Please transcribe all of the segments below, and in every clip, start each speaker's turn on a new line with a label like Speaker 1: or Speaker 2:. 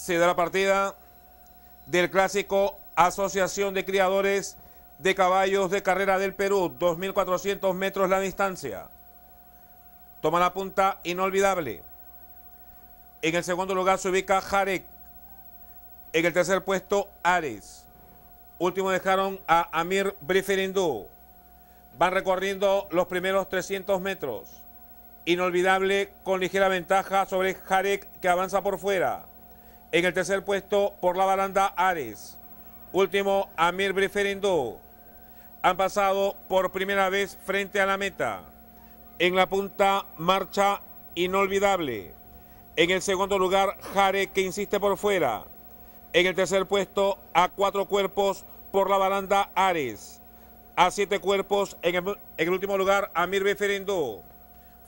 Speaker 1: se da la partida del clásico Asociación de Criadores de Caballos de Carrera del Perú, 2.400 metros la distancia. Toma la punta inolvidable. En el segundo lugar se ubica Jarek. En el tercer puesto, Ares. Último dejaron a Amir Briferindú. Van recorriendo los primeros 300 metros. Inolvidable con ligera ventaja sobre Jarek que avanza por fuera. En el tercer puesto, por la balanda, Ares. Último, Amir Beferendó. Han pasado por primera vez frente a la meta. En la punta, marcha inolvidable. En el segundo lugar, Jare, que insiste por fuera. En el tercer puesto, a cuatro cuerpos por la baranda, Ares. A siete cuerpos, en el, en el último lugar, Amir Beferendó.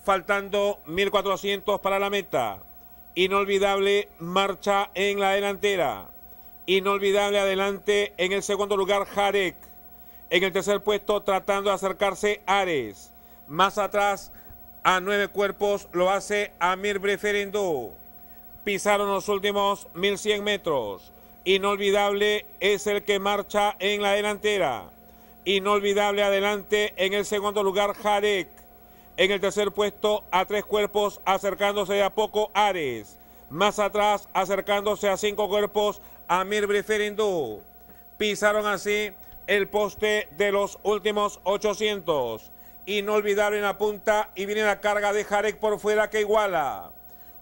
Speaker 1: Faltando 1.400 para la meta. Inolvidable marcha en la delantera. Inolvidable adelante en el segundo lugar Jarek. En el tercer puesto tratando de acercarse Ares. Más atrás a nueve cuerpos lo hace Amir Breferendú. Pisaron los últimos 1100 metros. Inolvidable es el que marcha en la delantera. Inolvidable adelante en el segundo lugar Jarek. En el tercer puesto, a tres cuerpos, acercándose a poco Ares. Más atrás, acercándose a cinco cuerpos, Amir Briferindú. Pisaron así el poste de los últimos 800. no olvidaron la punta y viene la carga de Jarek por fuera que iguala.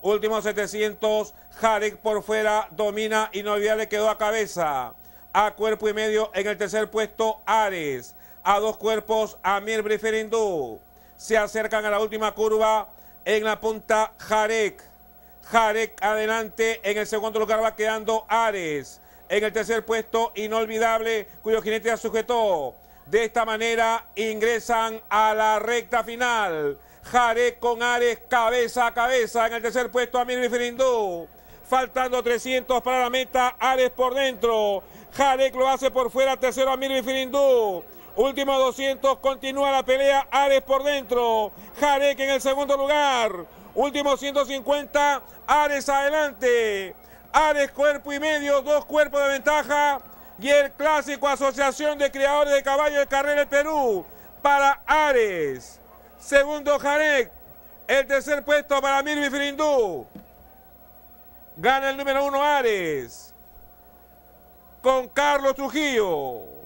Speaker 1: Últimos 700, Jarek por fuera domina, y le quedó a cabeza. A cuerpo y medio en el tercer puesto, Ares. A dos cuerpos, Amir Briferindú se acercan a la última curva en la punta Jarek. Jarek adelante, en el segundo lugar va quedando Ares. En el tercer puesto, Inolvidable, cuyo jinete ya sujetó. De esta manera ingresan a la recta final. Jarek con Ares cabeza a cabeza. En el tercer puesto, Amir Firindú. Faltando 300 para la meta, Ares por dentro. Jarek lo hace por fuera, tercero Amir Firindú. Último 200, continúa la pelea, Ares por dentro, Jarek en el segundo lugar. Último 150, Ares adelante. Ares cuerpo y medio, dos cuerpos de ventaja. Y el clásico Asociación de Criadores de Caballos de Carrera del Perú para Ares. Segundo Jarek. El tercer puesto para Mirvi Frindú. Gana el número uno Ares. Con Carlos Trujillo.